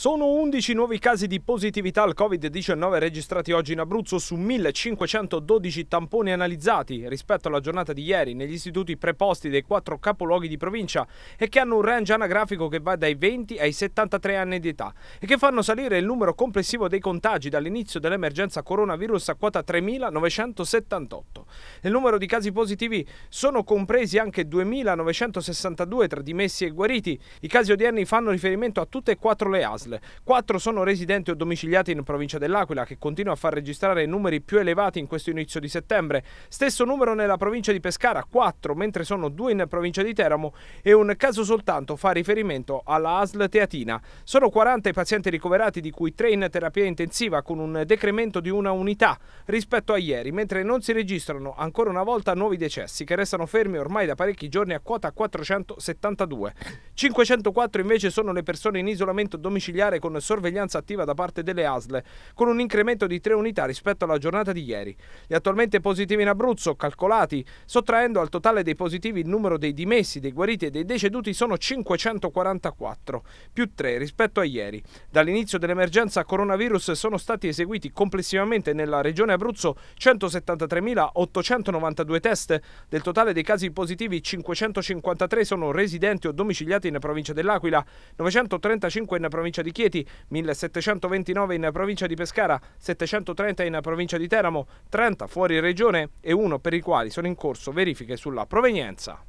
Sono 11 nuovi casi di positività al Covid-19 registrati oggi in Abruzzo su 1512 tamponi analizzati rispetto alla giornata di ieri negli istituti preposti dei quattro capoluoghi di provincia e che hanno un range anagrafico che va dai 20 ai 73 anni di età e che fanno salire il numero complessivo dei contagi dall'inizio dell'emergenza coronavirus a quota 3.978. Nel numero di casi positivi sono compresi anche 2.962 tra dimessi e guariti. I casi odierni fanno riferimento a tutte e quattro le ASL ASL. Quattro sono residenti o domiciliati in provincia dell'Aquila, che continua a far registrare numeri più elevati in questo inizio di settembre. Stesso numero nella provincia di Pescara, 4, mentre sono 2 in provincia di Teramo e un caso soltanto fa riferimento alla ASL Teatina. Sono 40 i pazienti ricoverati, di cui 3 in terapia intensiva, con un decremento di una unità rispetto a ieri, mentre non si registrano ancora una volta nuovi decessi, che restano fermi ormai da parecchi giorni a quota 472. 504 invece sono le persone in isolamento domiciliare immobiliare con sorveglianza attiva da parte delle ASLE, con un incremento di 3 unità rispetto alla giornata di ieri. Gli attualmente positivi in Abruzzo, calcolati, sottraendo al totale dei positivi il numero dei dimessi, dei guariti e dei deceduti, sono 544, più 3 rispetto a ieri. Dall'inizio dell'emergenza coronavirus sono stati eseguiti complessivamente nella regione Abruzzo 173.892 test, del totale dei casi positivi 553 sono residenti o domiciliati in provincia dell'Aquila, 935 in provincia di di Chieti, 1729 in provincia di Pescara, 730 in provincia di Teramo, 30 fuori regione e uno per i quali sono in corso verifiche sulla provenienza.